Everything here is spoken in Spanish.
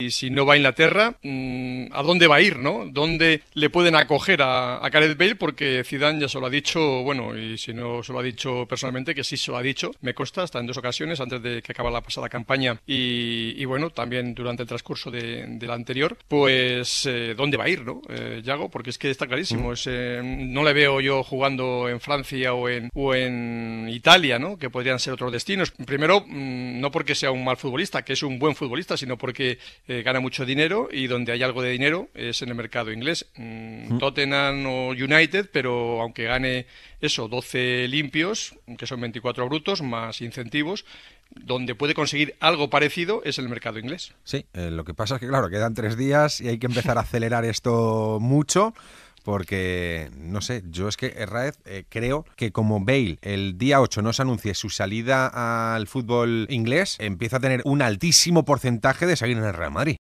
Y si no va a Inglaterra, mm, ¿a dónde va a ir, no? ¿Dónde le pueden acoger a, a Gareth Bale? Porque Zidane ya se lo ha dicho, bueno, y si no se lo ha dicho personalmente, que sí se lo ha dicho, me consta, hasta en dos ocasiones, antes de que acabara la pasada campaña y, bueno, también durante el transcurso de, la anterior, pues eh, ¿dónde va a ir, no? Eh, Yago, porque es que está clarísimo, mm. es, eh, no le veo yo jugando en Francia o en, o en Italia, ¿no? Que podrían ser otros destinos. Primero, mm, no porque sea un mal futbolista, que es un buen futbolista, sino porque eh, gana mucho dinero y donde hay algo de dinero es en el mercado inglés. Mm, Tottenham o United, pero aunque gane eso, 12 limpios, que son 24 brutos, más incentivos, donde puede conseguir algo parecido es el mercado inglés. Sí, eh, lo que pasa es que, claro, quedan tres días y hay que empezar a acelerar esto mucho porque, no sé, yo es que Raez eh, creo que como Bale el día 8 no se anuncie su salida al fútbol inglés, empieza a tener un altísimo porcentaje de salir en el Real Madrid.